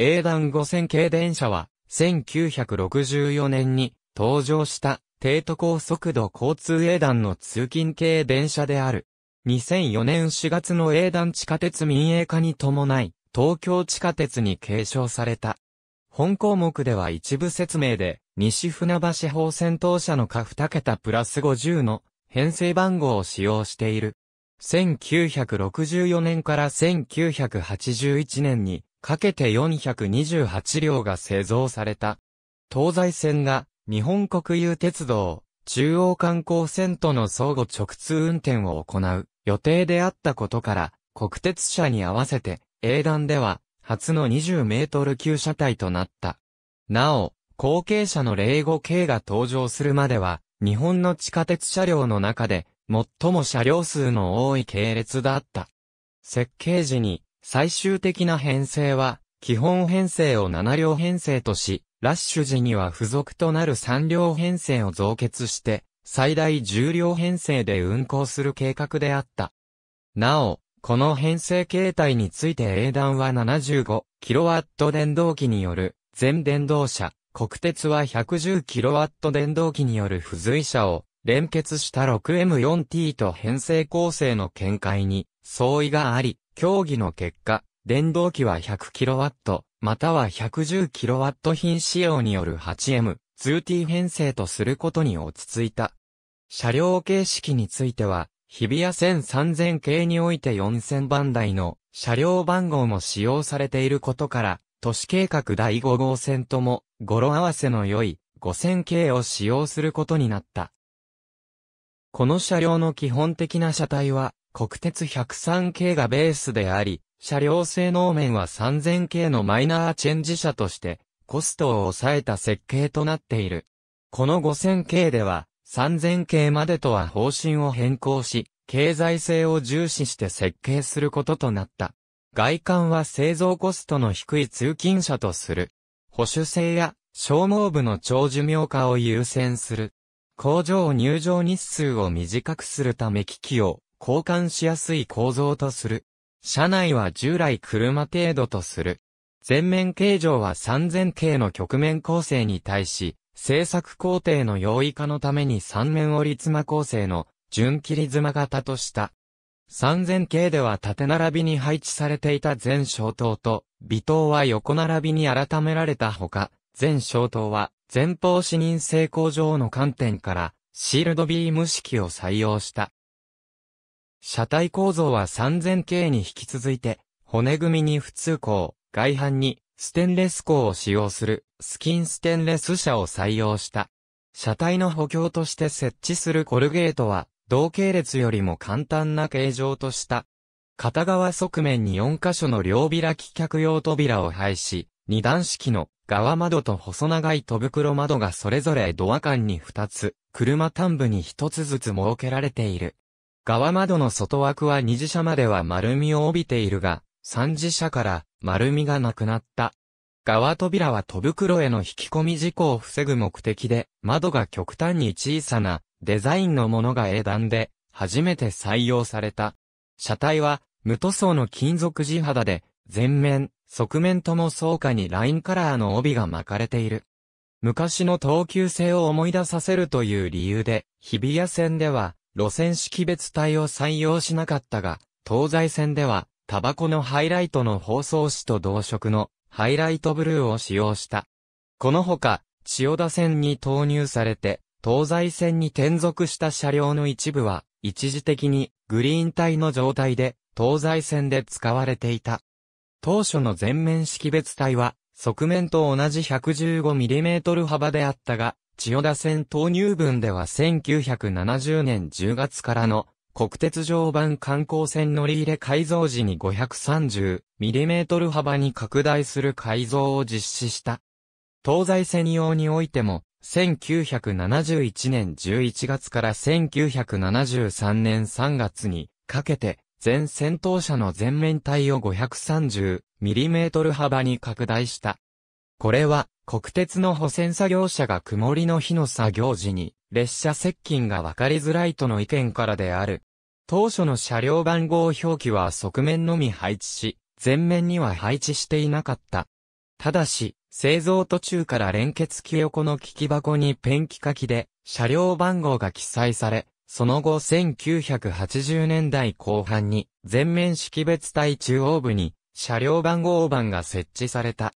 英断5000系電車は、1964年に登場した低都高速度交通英断の通勤系電車である。2004年4月の英断地下鉄民営化に伴い、東京地下鉄に継承された。本項目では一部説明で、西船橋方線当社の下2桁プラス50の編成番号を使用している。1964年から1981年にかけて428両が製造された。東西線が日本国有鉄道、中央観光線との相互直通運転を行う予定であったことから、国鉄車に合わせて、英断では初の20メートル級車体となった。なお、後継者の0 5系が登場するまでは、日本の地下鉄車両の中で、最も車両数の多い系列だった。設計時に、最終的な編成は、基本編成を7両編成とし、ラッシュ時には付属となる3両編成を増結して、最大10両編成で運行する計画であった。なお、この編成形態について英断は 75kW 電動機による全電動車、国鉄は 110kW 電動機による付随車を連結した 6M4T と編成構成の見解に相違があり、競技の結果、電動機は 100kW、または 110kW 品仕様による 8M2T 編成とすることに落ち着いた。車両形式については、日比谷線3000系において4000番台の車両番号も使用されていることから、都市計画第5号線とも語呂合わせの良い5000系を使用することになった。この車両の基本的な車体は国鉄103系がベースであり、車両性能面は3000系のマイナーチェンジ車として、コストを抑えた設計となっている。この5000系では、3000系までとは方針を変更し、経済性を重視して設計することとなった。外観は製造コストの低い通勤車とする。保守性や消耗部の長寿命化を優先する。工場入場日数を短くするため機器を交換しやすい構造とする。車内は従来車程度とする。全面形状は3000形の局面構成に対し、制作工程の容易化のために3面折り妻構成の順切り妻型とした。3000形では縦並びに配置されていた全小灯と、微灯は横並びに改められたほか、全小灯は前方視認性向上の観点から、シールドビーム式を採用した。車体構造は 3000K に引き続いて、骨組みに普通鋼、外板にステンレス鋼を使用するスキンステンレス車を採用した。車体の補強として設置するコルゲートは、同系列よりも簡単な形状とした。片側側面に4箇所の両開き客用扉を配し、二段式の側窓と細長い戸袋窓がそれぞれドア間に2つ、車端部に1つずつ設けられている。側窓の外枠は二次車までは丸みを帯びているが、三次車から丸みがなくなった。側扉は戸袋への引き込み事故を防ぐ目的で、窓が極端に小さなデザインのものが英断で、初めて採用された。車体は無塗装の金属地肌で、前面、側面とも倉下にラインカラーの帯が巻かれている。昔の等級性を思い出させるという理由で、日比谷線では、路線識別帯を採用しなかったが、東西線では、タバコのハイライトの包装紙と同色のハイライトブルーを使用した。このほか、千代田線に投入されて、東西線に転属した車両の一部は、一時的にグリーン帯の状態で、東西線で使われていた。当初の全面識別帯は、側面と同じ 115mm 幅であったが、千代田線投入分では1970年10月からの国鉄常磐観光線乗り入れ改造時に 530mm 幅に拡大する改造を実施した。東西線用においても、1971年11月から1973年3月にかけて、全戦闘車の全面体を 530mm 幅に拡大した。これは、国鉄の保線作業者が曇りの日の作業時に、列車接近が分かりづらいとの意見からである。当初の車両番号表記は側面のみ配置し、前面には配置していなかった。ただし、製造途中から連結機横の機器箱にペンキ書きで、車両番号が記載され、その後1980年代後半に全面識別体中央部に車両番号板が設置された。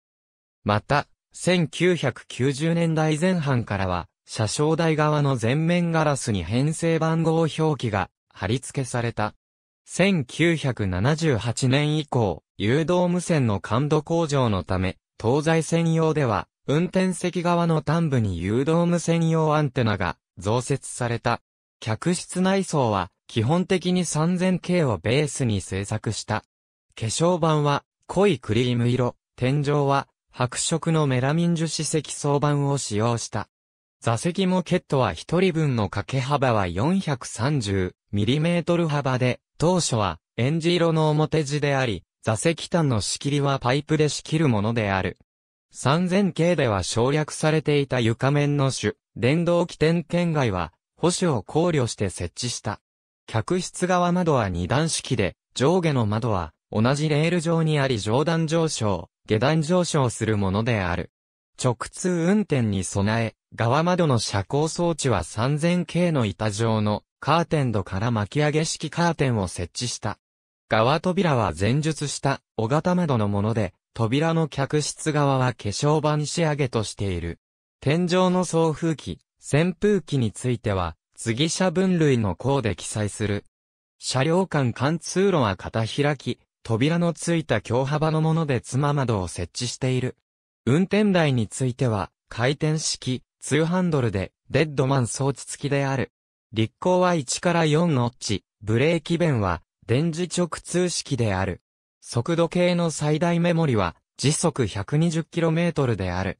また、1990年代前半からは、車掌台側の前面ガラスに編成番号表記が貼り付けされた。1978年以降、誘導無線の感度向上のため、東西専用では、運転席側の端部に誘導無線用アンテナが増設された。客室内装は、基本的に 3000K をベースに製作した。化粧板は、濃いクリーム色、天井は、白色のメラミン樹脂積装板を使用した。座席モケットは1人分の掛け幅は 430mm 幅で、当初は、エンジ色の表地であり、座席端の仕切りはパイプで仕切るものである。3000系では省略されていた床面の種、電動起点圏外は、保守を考慮して設置した。客室側窓は二段式で、上下の窓は同じレール上にあり上段上昇、下段上昇するものである。直通運転に備え、側窓の遮光装置は 3000K の板状のカーテン戸から巻き上げ式カーテンを設置した。側扉は前述した小型窓のもので、扉の客室側は化粧板仕上げとしている。天井の送風機、扇風機については、次車分類の項で記載する。車両間貫通路は片開き、扉のついた強幅のもので妻窓を設置している。運転台については、回転式、2ハンドルで、デッドマン装置付きである。立行は1から4ノッチ、ブレーキ弁は、電磁直通式である。速度計の最大メモリは、時速 120km である。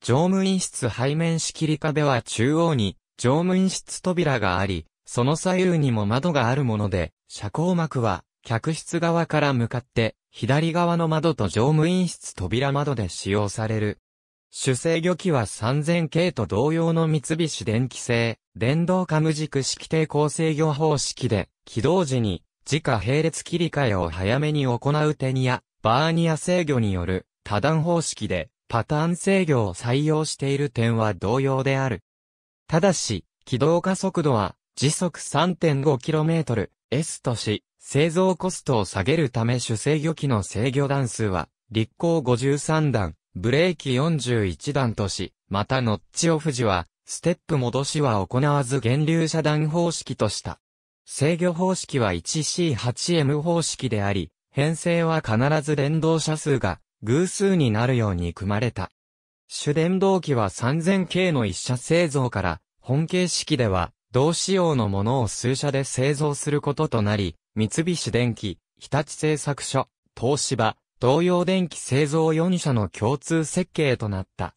乗務員室背面切り科では中央に、乗務員室扉があり、その左右にも窓があるもので、車高幕は、客室側から向かって、左側の窓と乗務員室扉窓で使用される。主制御機は3000系と同様の三菱電機製、電動化無軸式抵抗制御方式で、起動時に、自家並列切り替えを早めに行うテニア、バーニア制御による、多段方式で、パターン制御を採用している点は同様である。ただし、起動加速度は、時速 3.5km、S とし、製造コストを下げるため主制御機の制御段数は、立行53段、ブレーキ41段とし、またノッチオフ時は、ステップ戻しは行わず源流遮断方式とした。制御方式は 1C8M 方式であり、編成は必ず連動車数が偶数になるように組まれた。主電動機は 3000K の一車製造から、本形式では同仕様のものを数社で製造することとなり、三菱電機、日立製作所、東芝、東洋電機製造4社の共通設計となった。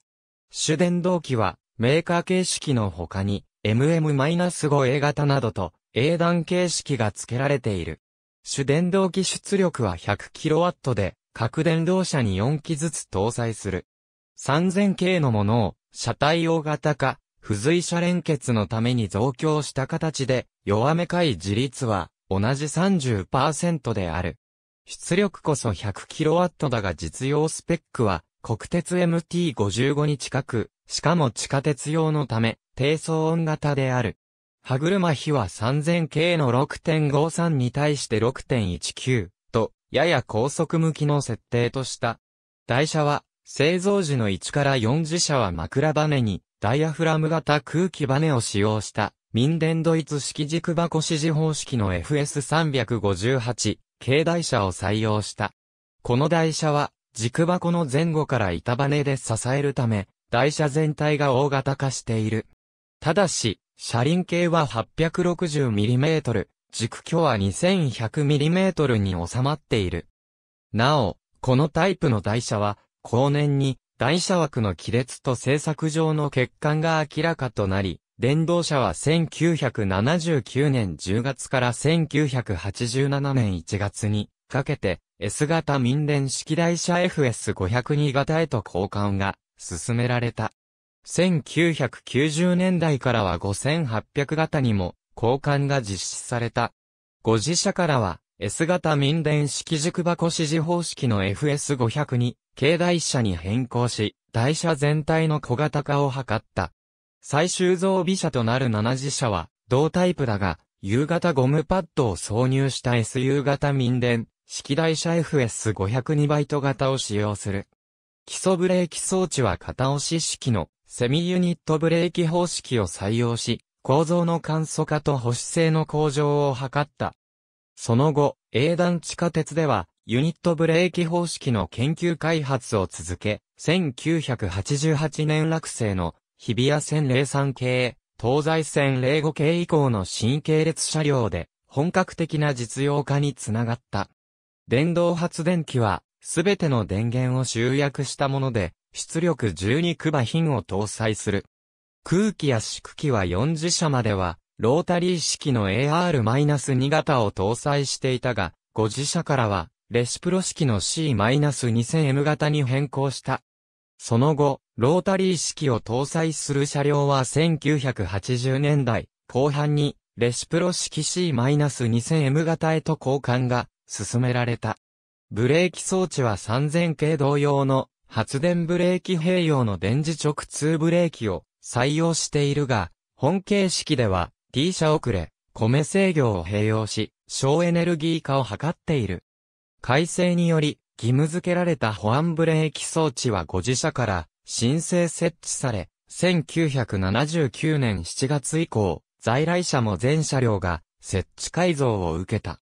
主電動機は、メーカー形式の他に、MM-5A 型などと、英段形式が付けられている。主電動機出力は 100kW で、各電動車に4機ずつ搭載する。3000系のものを、車体大型化、付随車連結のために増強した形で、弱めかい自立は、同じ30%である。出力こそ 100kW だが実用スペックは国鉄 MT55 に近く、しかも地下鉄用のため低騒音型である。歯車比は 3000K の6.53に対して6.19と、やや高速向きの設定とした。台車は製造時の1から4次車は枕バネにダイヤフラム型空気バネを使用した。民伝ドイツ式軸箱指示方式の FS358 軽台車を採用した。この台車は軸箱の前後から板バネで支えるため、台車全体が大型化している。ただし、車輪径は 860mm、軸距は 2100mm に収まっている。なお、このタイプの台車は、後年に台車枠の亀裂と製作上の欠陥が明らかとなり、電動車は1979年10月から1987年1月にかけて S 型民電式台車 FS502 型へと交換が進められた。1990年代からは5800型にも交換が実施された。5自社からは S 型民電式軸箱指示方式の FS500 に、軽台車に変更し、台車全体の小型化を図った。最終増備車となる7次車は、同タイプだが、夕方ゴムパッドを挿入した SU 型民電、式台車 FS502 バイト型を使用する。基礎ブレーキ装置は片押し式のセミユニットブレーキ方式を採用し、構造の簡素化と保守性の向上を図った。その後、英段地下鉄では、ユニットブレーキ方式の研究開発を続け、1988年落成の日比谷線03系、東西線05系以降の新系列車両で、本格的な実用化につながった。電動発電機は、すべての電源を集約したもので、出力12クバ品を搭載する。空気圧縮機は4自車までは、ロータリー式の AR-2 型を搭載していたが、5自車からは、レシプロ式の C-2000M 型に変更した。その後、ロータリー式を搭載する車両は1980年代後半にレシプロ式 C-2000M 型へと交換が進められた。ブレーキ装置は3000系同様の発電ブレーキ併用の電磁直通ブレーキを採用しているが、本形式では T 車遅れ、米制御を併用し、省エネルギー化を図っている。改正により、義務付けられた保安ブレーキ装置は5自社から申請設置され、1979年7月以降、在来車も全車両が設置改造を受けた。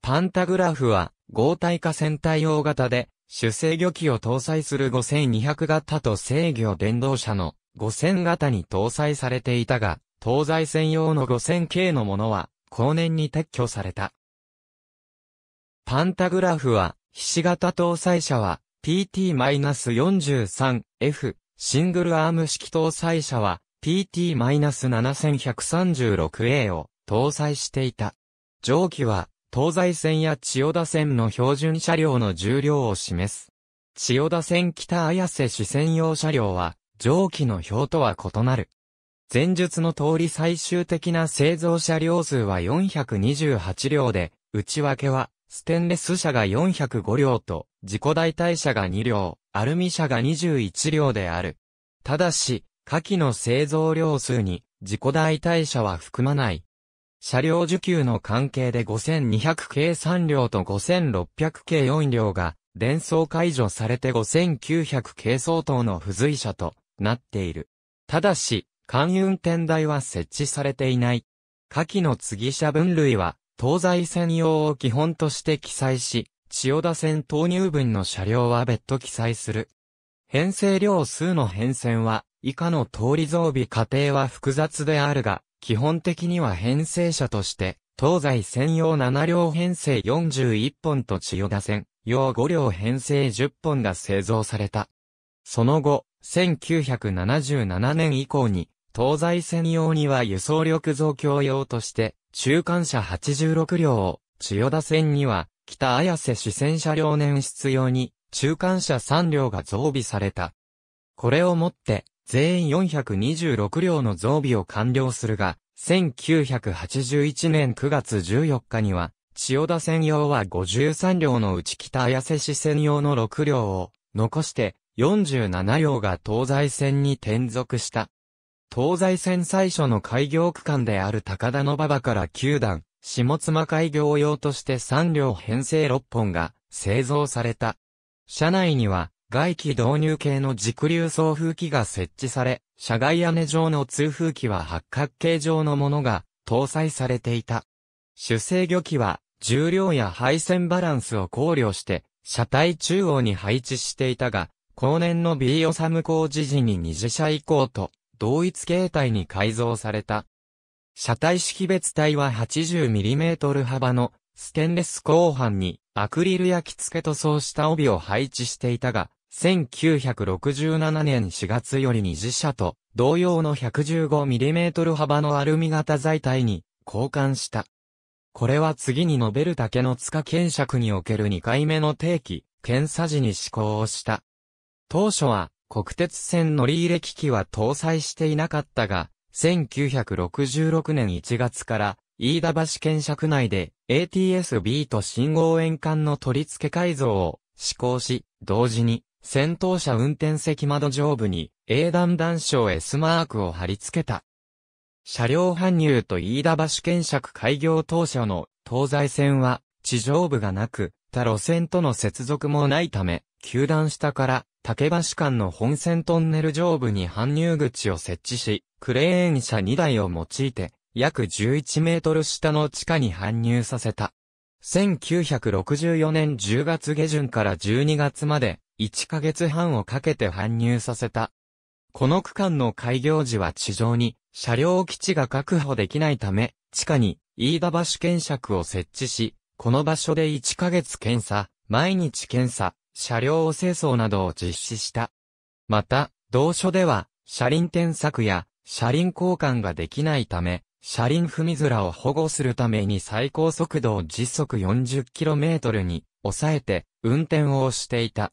パンタグラフは合体化船体大型で、主制御機を搭載する5200型と制御電動車の5000型に搭載されていたが、東西線用の5000系のものは、後年に撤去された。パンタグラフは、菱し形搭載車は、PT-43 F、シングルアーム式搭載車は PT-7136A を搭載していた。蒸気は東西線や千代田線の標準車両の重量を示す。千代田線北綾瀬市専用車両は蒸気の表とは異なる。前述の通り最終的な製造車両数は428両で、内訳はステンレス車が405両と自己代替車が2両、アルミ車が21両である。ただし、下記の製造量数に自己代替車は含まない。車両受給の関係で5200系3両と5600系4両が連想解除されて5900系相当の付随車となっている。ただし、関運転台は設置されていない。下記の継ぎ車分類は東西専用を基本として記載し、千代田線投入分の車両は別途記載する。編成量数の変遷は、以下の通り増備過程は複雑であるが、基本的には編成車として、東西専用7両編成41本と千代田線、用5両編成10本が製造された。その後、1977年以降に、東西専用には輸送力増強用として、中間車86両を、千代田線には北綾瀬支線車両年室用に、中間車3両が増備された。これをもって、全員426両の増備を完了するが、1981年9月14日には、千代田線用は53両のうち北綾瀬支線用の6両を残して47両が東西線に転属した。東西線最初の開業区間である高田の馬場から9段、下妻開業用として3両編成6本が製造された。車内には外気導入系の軸流送風機が設置され、車外屋根状の通風機は八角形状のものが搭載されていた。主制御機は重量や配線バランスを考慮して車体中央に配置していたが、後年の B オサム工事時に二次車以降と同一形態に改造された。車体識別体は 80mm 幅のステンレス鋼板にアクリル焼き付け塗装した帯を配置していたが、1967年4月より二次車と同様の 115mm 幅のアルミ型材体に交換した。これは次に述べる竹の塚検索における2回目の定期検査時に施行をした。当初は国鉄線乗り入れ機器は搭載していなかったが、1966年1月から、飯田橋検尺内で ATSB と信号円管の取り付け改造を施行し、同時に先頭車運転席窓上部に A 段断章 S マークを貼り付けた。車両搬入と飯田橋検尺開業当初の東西線は地上部がなく、他路線との接続もないため、球団下から竹橋間の本線トンネル上部に搬入口を設置し、クレーン車2台を用いて、約11メートル下の地下に搬入させた。1964年10月下旬から12月まで、1ヶ月半をかけて搬入させた。この区間の開業時は地上に車両基地が確保できないため、地下に飯田橋検尺を設置し、この場所で1ヶ月検査、毎日検査、車両清掃などを実施した。また、同書では、車輪転作や車輪交換ができないため、車輪踏み面を保護するために最高速度を時速 40km に抑えて運転をしていた。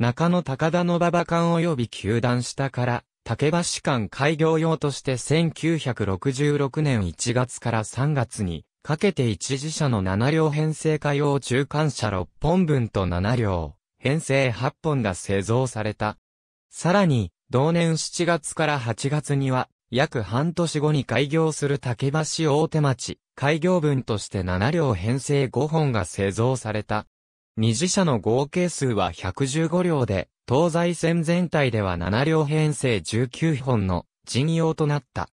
中野高田の馬場間及び球団下から、竹橋間開業用として1966年1月から3月に、かけて一時車の7両編成化用中間車6本分と7両、編成8本が製造された。さらに、同年7月から8月には、約半年後に開業する竹橋大手町、開業分として7両編成5本が製造された。二次車の合計数は115両で、東西線全体では7両編成19本の陣用となった。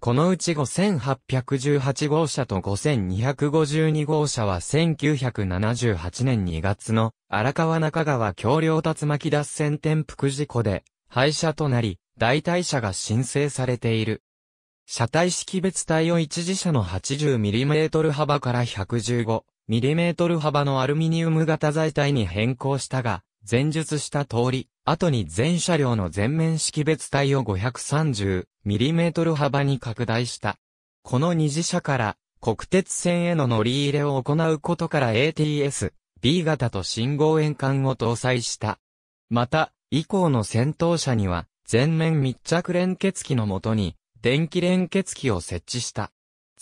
このうち5818号車と5252号車は1978年2月の荒川中川橋梁竜巻脱線転覆事故で、廃車となり、代替車が申請されている。車体識別体を一時車の 80mm 幅から 115mm 幅のアルミニウム型材体に変更したが、前述した通り、後に全車両の全面識別体を 530mm 幅に拡大した。この二次車から国鉄線への乗り入れを行うことから ATS、B 型と信号円管を搭載した。また、以降の戦闘車には、全面密着連結機のもとに、電気連結機を設置した。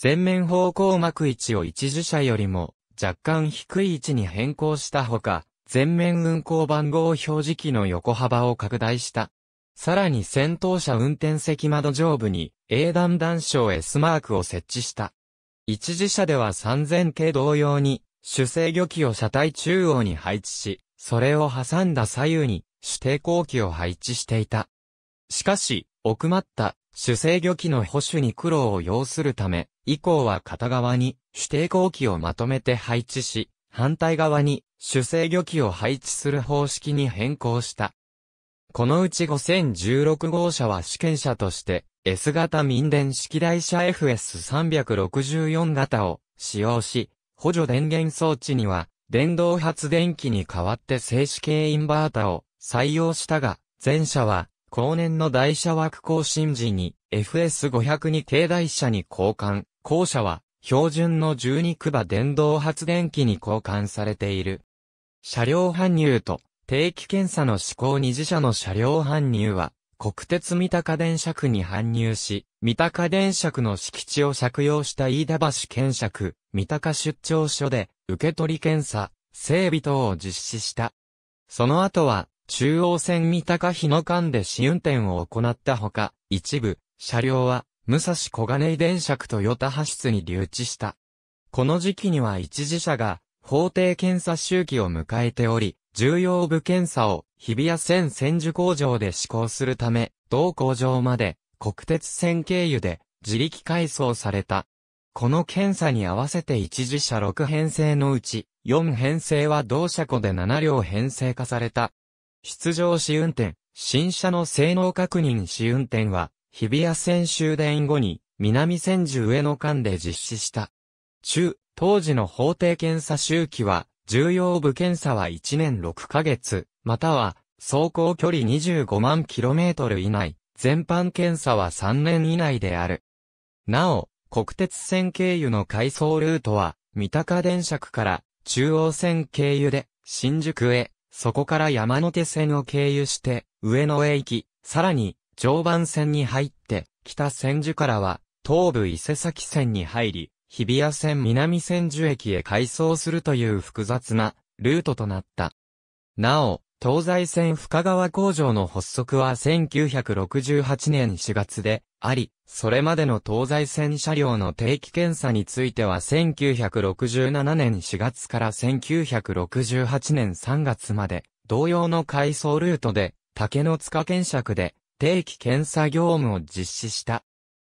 前面方向膜位置を一時車よりも、若干低い位置に変更したほか、全面運行番号表示機の横幅を拡大した。さらに先頭車運転席窓上部に、A 段段章 S マークを設置した。一時車では3000系同様に、主制御機を車体中央に配置し、それを挟んだ左右に主抵抗機を配置していた。しかし、奥まった主制御機の保守に苦労を要するため、以降は片側に主抵抗機をまとめて配置し、反対側に主制御機を配置する方式に変更した。このうち5016号車は試験車として S 型民電式台車 FS364 型を使用し、補助電源装置には、電動発電機に代わって静止系インバータを採用したが、前者は、後年の台車枠更新時に FS500 に軽台車に交換、後者は標準の12区場電動発電機に交換されている。車両搬入と定期検査の施行二次社の車両搬入は国鉄三鷹電車区に搬入し、三鷹電車区の敷地を借用した飯田橋検区、三鷹出張所で、受け取り検査、整備等を実施した。その後は、中央線三鷹日野間で試運転を行ったほか、一部、車両は、武蔵小金井電車区と与田派出に留置した。この時期には一時車が、法定検査周期を迎えており、重要部検査を日比谷線千住工場で施行するため、同工場まで国鉄線経由で自力改装された。この検査に合わせて一次車6編成のうち、4編成は同車庫で7両編成化された。出場試運転、新車の性能確認試運転は、日比谷線終電後に、南千住上野間で実施した。中、当時の法定検査周期は、重要部検査は1年6ヶ月、または、走行距離25万 km 以内、全般検査は3年以内である。なお、国鉄線経由の回送ルートは、三鷹電車区から中央線経由で新宿へ、そこから山手線を経由して上野へ行き、さらに常磐線に入って北千住からは東武伊勢崎線に入り、日比谷線南千住駅へ回送するという複雑なルートとなった。なお、東西線深川工場の発足は1968年4月であり、それまでの東西線車両の定期検査については1967年4月から1968年3月まで、同様の改装ルートで、竹の塚検索で定期検査業務を実施した。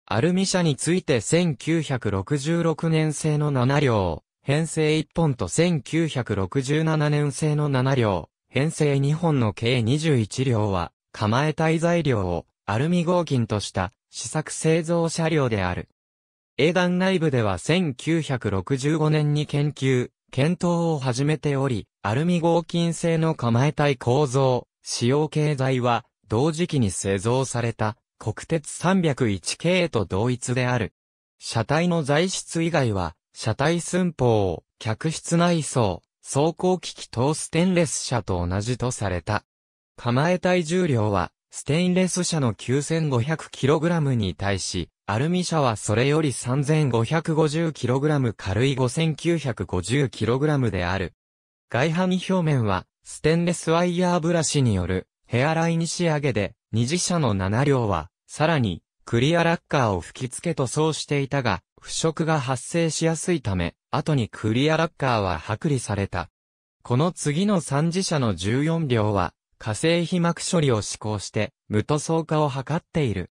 アルミ車について1966年製の7両、編成1本と1967年製の7両、編成2本の計21両は、構え滞在料をアルミ合金とした試作製造車両である。英団内部では1965年に研究、検討を始めており、アルミ合金製の構え体構造、使用形材は同時期に製造された国鉄301系と同一である。車体の材質以外は、車体寸法、客室内装、走行機器等ステンレス車と同じとされた。構え体重量は、ステンレス車の 9500kg に対し、アルミ車はそれより 3550kg 軽い 5950kg である。外反表面は、ステンレスワイヤーブラシによるヘアライン仕上げで、二次車の7両は、さらに、クリアラッカーを吹き付け塗装していたが、腐食が発生しやすいため、後にクリアラッカーは剥離された。この次の3次車の14両は、火星被膜処理を施行して、無塗装化を図っている。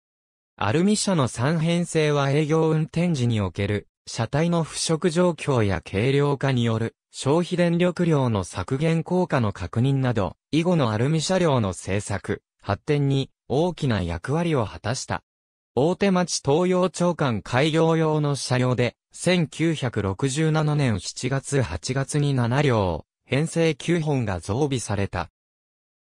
アルミ車の三編成は営業運転時における、車体の腐食状況や軽量化による、消費電力量の削減効果の確認など、以後のアルミ車両の製作、発展に大きな役割を果たした。大手町東洋町間開業用の車両で、1967年7月8月に7両、編成9本が増備された。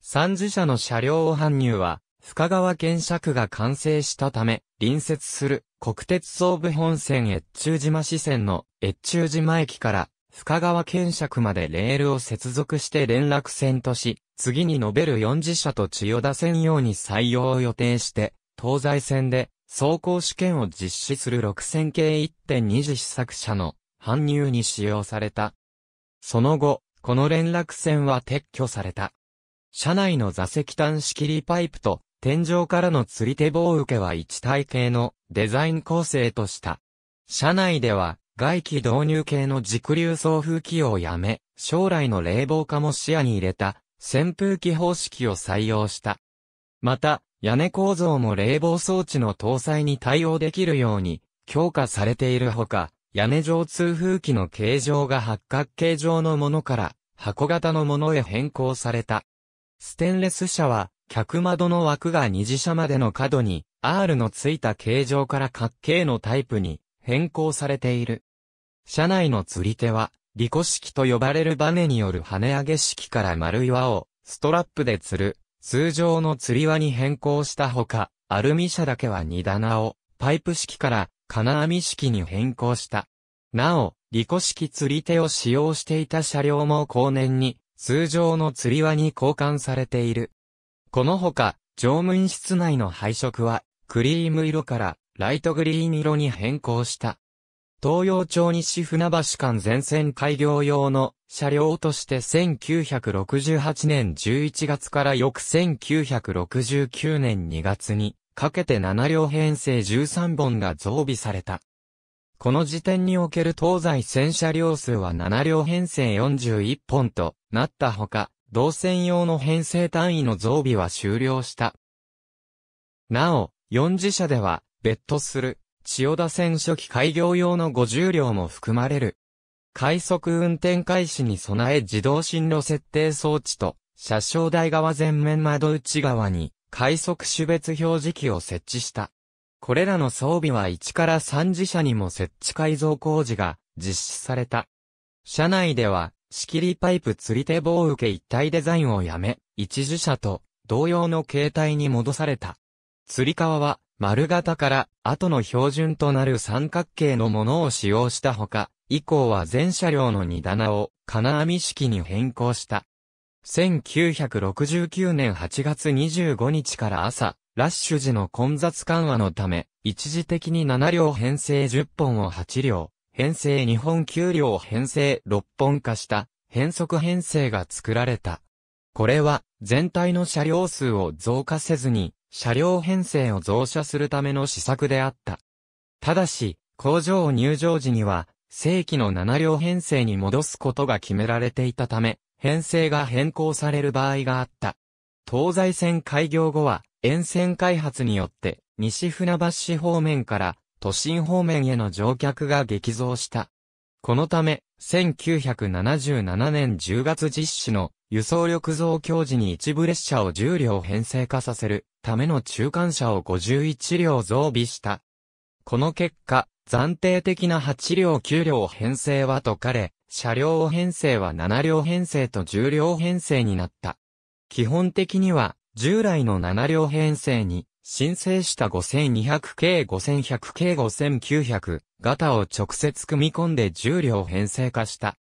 三次車の車両を搬入は、深川県尺が完成したため、隣接する国鉄総武本線越中島支線の越中島駅から深川県尺までレールを接続して連絡線とし、次に述べる4次車と千代田線用に採用を予定して、東西線で走行試験を実施する6000系1.2次試作車の搬入に使用された。その後、この連絡線は撤去された。車内の座席端仕切りパイプと天井からの釣り手棒受けは一体系のデザイン構成とした。車内では外気導入系の軸流送風機をやめ、将来の冷房化も視野に入れた扇風機方式を採用した。また、屋根構造も冷房装置の搭載に対応できるように強化されているほか、屋根上通風機の形状が八角形状のものから箱型のものへ変更された。ステンレス車は客窓の枠が二次車までの角に R のついた形状から角形のタイプに変更されている。車内の釣り手は、リコ式と呼ばれるバネによる跳ね上げ式から丸岩をストラップで釣る通常の釣り輪に変更したほか、アルミ車だけは荷棚をパイプ式から金網式に変更した。なお、リコ式釣り手を使用していた車両も後年に通常の釣り輪に交換されている。このほか、乗務員室内の配色はクリーム色からライトグリーン色に変更した。東洋町西船橋間全線開業用の車両として1968年11月から翌1969年2月にかけて7両編成13本が増備された。この時点における東西線車両数は7両編成41本となったほか、同線用の編成単位の増備は終了した。なお、4次車では、別途する千代田線初期開業用の50両も含まれる。快速運転開始に備え自動進路設定装置と、車掌台側前面窓内側に、快速種別表示器を設置した。これらの装備は1から3次車にも設置改造工事が実施された。車内では、仕切りパイプ釣り手棒受け一体デザインをやめ、一次車と同様の形態に戻された。釣り革は丸型から後の標準となる三角形のものを使用したほか、以降は全車両の荷棚を金網式に変更した。1969年8月25日から朝、ラッシュ時の混雑緩和のため、一時的に7両編成10本を8両、編成2本9両編成6本化した変速編成が作られた。これは全体の車両数を増加せずに車両編成を増車するための施策であった。ただし、工場を入場時には、正規の7両編成に戻すことが決められていたため、編成が変更される場合があった。東西線開業後は、沿線開発によって、西船橋市方面から、都心方面への乗客が激増した。このため、1977年10月実施の輸送力増強時に一部列車を10両編成化させるための中間車を51両増備した。この結果、暫定的な8両9両編成は解かれ、車両編成は7両編成と10両編成になった。基本的には従来の7両編成に申請した 5200K、5100K、5900型を直接組み込んで10両編成化した。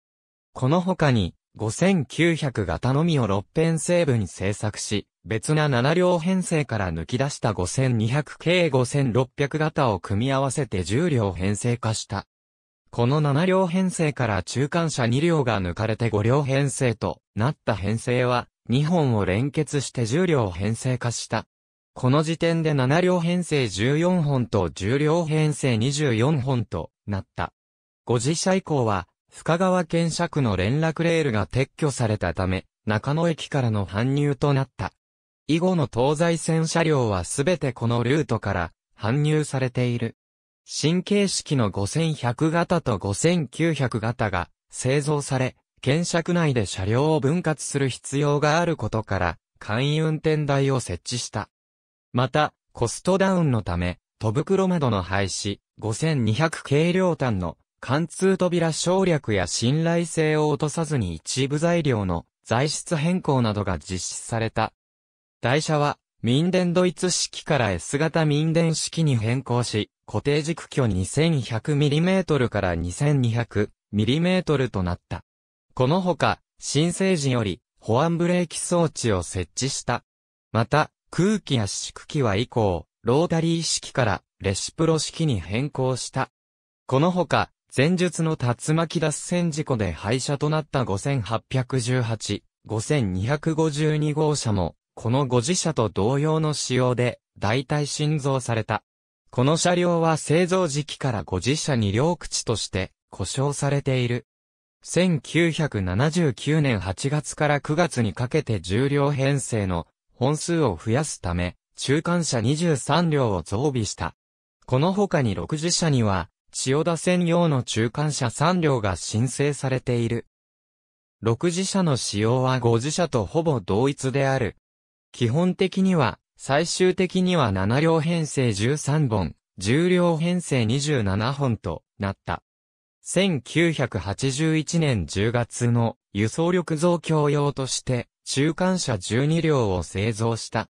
この他に、5900型のみを6編成分制作し、別な7両編成から抜き出した 5200K、5600型を組み合わせて10両編成化した。この7両編成から中間車2両が抜かれて5両編成となった編成は、2本を連結して10両編成化した。この時点で7両編成14本と10両編成24本となった。5次車以降は、深川県尺の連絡レールが撤去されたため、中野駅からの搬入となった。以後の東西線車両はすべてこのルートから搬入されている。新形式の5100型と5900型が製造され、検尺内で車両を分割する必要があることから、簡易運転台を設置した。また、コストダウンのため、戸袋窓の廃止、5200軽量単の貫通扉省略や信頼性を落とさずに一部材料の材質変更などが実施された。台車は、民電ドイツ式から S 型民電式に変更し、固定軸距 2100mm から 2200mm となった。このほか、新生時より保安ブレーキ装置を設置した。また、空気圧縮機は以降、ロータリー式からレシプロ式に変更した。このほか、前述の竜巻脱線事故で廃車となった5818、5252号車も、この5次車と同様の仕様で、代替新造された。この車両は製造時期から5次車に両口として、故障されている。1979年8月から9月にかけて重量編成の本数を増やすため、中間車23両を増備した。この他に60車には、千代田専用の中間車3両が申請されている。6次車の使用は5次車とほぼ同一である。基本的には、最終的には7両編成13本、10両編成27本となった。1981年10月の輸送力増強用として、中間車12両を製造した。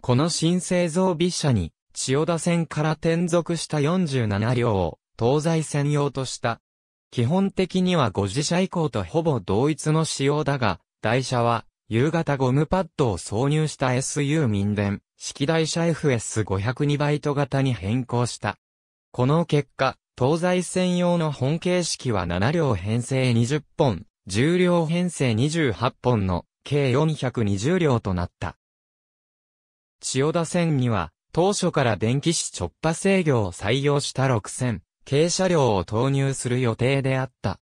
この新製造備車に、千代田線から転属した47両を、東西線用とした。基本的には5次車以降とほぼ同一の仕様だが、台車は、夕方ゴムパッドを挿入した SU 民電、式台車 FS502 バイト型に変更した。この結果、東西線用の本形式は7両編成20本、10両編成28本の計420両となった。千代田線には、当初から電気紙直波制御を採用した6000、軽車両を投入する予定であった。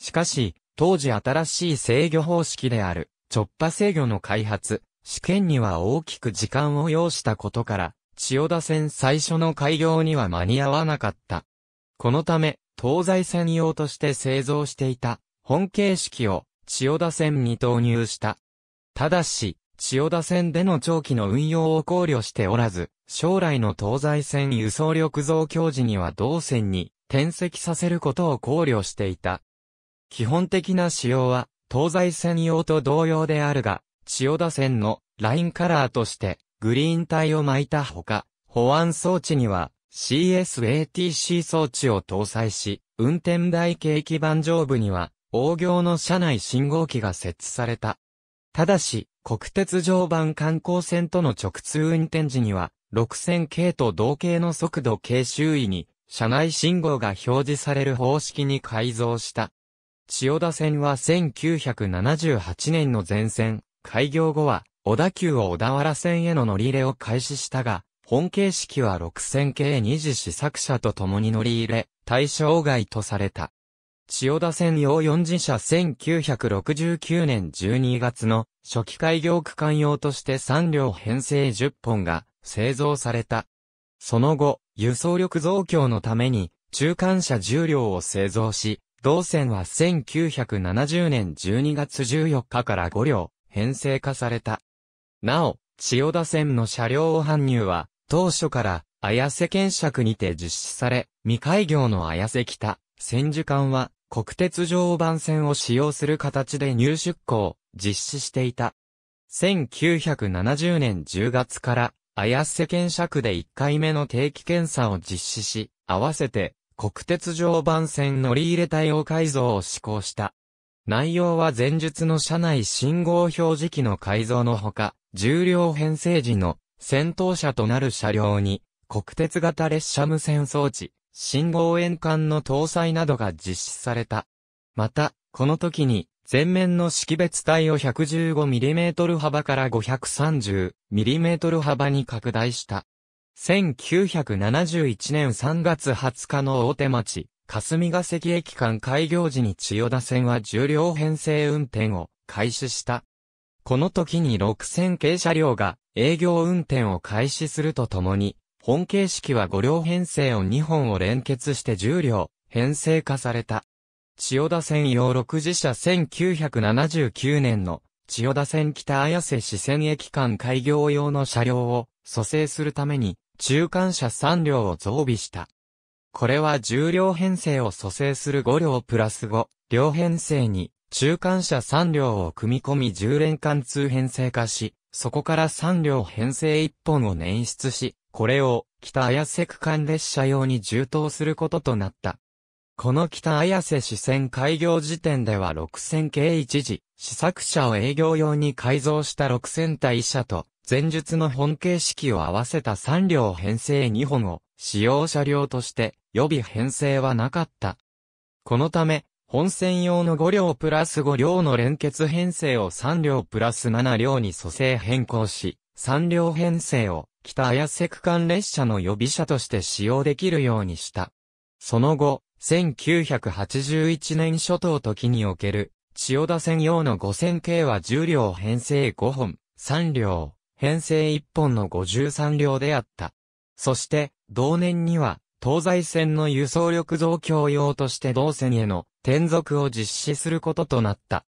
しかし、当時新しい制御方式である、直波制御の開発、試験には大きく時間を要したことから、千代田線最初の開業には間に合わなかった。このため、東西線用として製造していた、本形式を千代田線に投入した。ただし、千代田線での長期の運用を考慮しておらず、将来の東西線輸送力増強時には同線に転籍させることを考慮していた。基本的な仕様は、東西線用と同様であるが、千代田線のラインカラーとして、グリーン帯を巻いたほか、保安装置には CSATC 装置を搭載し、運転台景気板上部には大行の車内信号機が設置された。ただし、国鉄常磐観光線との直通運転時には、6000系と同系の速度系周囲に、車内信号が表示される方式に改造した。千代田線は1978年の前線、開業後は、小田急を小田原線への乗り入れを開始したが、本形式は6000系二次試作車と共に乗り入れ、対象外とされた。千代田線用四次車1969年12月の初期開業区間用として3両編成10本が製造された。その後、輸送力増強のために中間車10両を製造し、同線は1970年12月14日から5両編成化された。なお、千代田線の車両搬入は当初から綾瀬検索にて実施され、未開業の綾瀬北、千住間は国鉄常磐線を使用する形で入出港、実施していた。1970年10月から綾瀬検尺で1回目の定期検査を実施し、合わせて国鉄常磐線乗り入れ対応改造を施行した。内容は前述の車内信号表示器の改造のほか、重量編成時の先頭車となる車両に、国鉄型列車無線装置、信号円管の搭載などが実施された。また、この時に、前面の識別体を 115mm 幅から 530mm 幅に拡大した。1971年3月20日の大手町、霞ヶ関駅間開業時に千代田線は重量編成運転を開始した。この時に6000系車両が営業運転を開始するとともに、本形式は5両編成を2本を連結して10両、編成化された。千代田線用6次車1979年の千代田線北綾瀬市線駅間開業用の車両を蘇生するために中間車3両を増備した。これは10両編成を蘇生する5両プラス5両編成に中間車3両を組み込み10連貫通編成化し、そこから3両編成1本を捻出し、これを北綾瀬区間列車用に充当することとなった。この北綾瀬支線開業時点では6000系一時、試作車を営業用に改造した6000体車と、前述の本形式を合わせた3両編成2本を、使用車両として予備編成はなかった。このため、本線用の5両プラス5両の連結編成を3両プラス7両に組成変更し、3両編成を北綾瀬区間列車の予備車として使用できるようにした。その後、1981年初頭時における、千代田線用の5000系は10両編成5本、3両、編成1本の53両であった。そして、同年には、東西線の輸送力増強用として同線への転属を実施することとなった。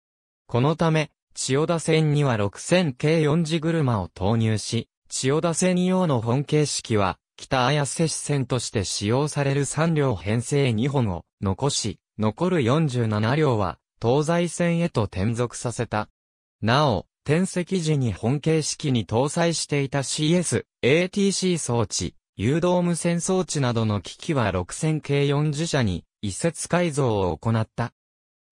このため、千代田線には6000系4次車を投入し、千代田線用の本形式は、北綾瀬市線として使用される3両編成2本を残し、残る47両は、東西線へと転属させた。なお、転籍時に本形式に搭載していた CS、ATC 装置、誘導無線装置などの機器は6000系40社に一節改造を行った。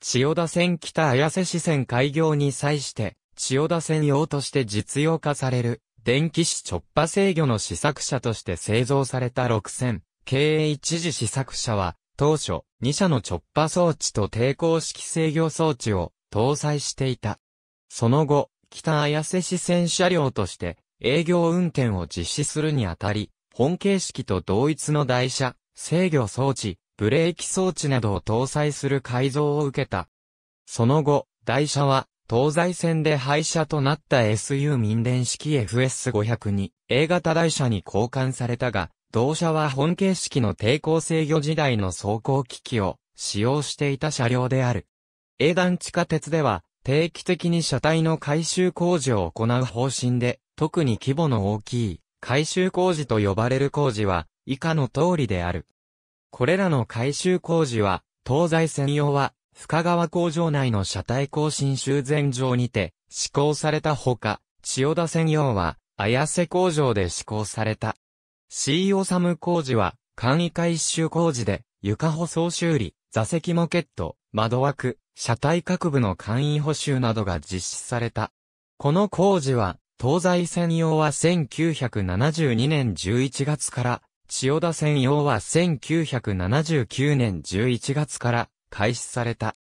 千代田線北綾瀬市線開業に際して、千代田線用として実用化される電気紙直波制御の試作車として製造された6000、KH 次試作車は、当初、2社の直波装置と抵抗式制御装置を搭載していた。その後、北綾瀬市線車両として営業運転を実施するにあたり、本形式と同一の台車、制御装置、ブレーキ装置などを搭載する改造を受けた。その後、台車は東西線で廃車となった SU 民電式 FS500 に A 型台車に交換されたが、同車は本形式の抵抗制御時代の走行機器を使用していた車両である。A 段地下鉄では、定期的に車体の改修工事を行う方針で、特に規模の大きい改修工事と呼ばれる工事は以下の通りである。これらの改修工事は、東西線用は深川工場内の車体更新修繕場にて施行されたほか、千代田専用は綾瀬工場で施行された。C ム工事は簡易化一周工事で床舗装修理、座席モケット、窓枠、車体各部の簡易補修などが実施された。この工事は、東西専用は1972年11月から、千代田専用は1979年11月から、開始された。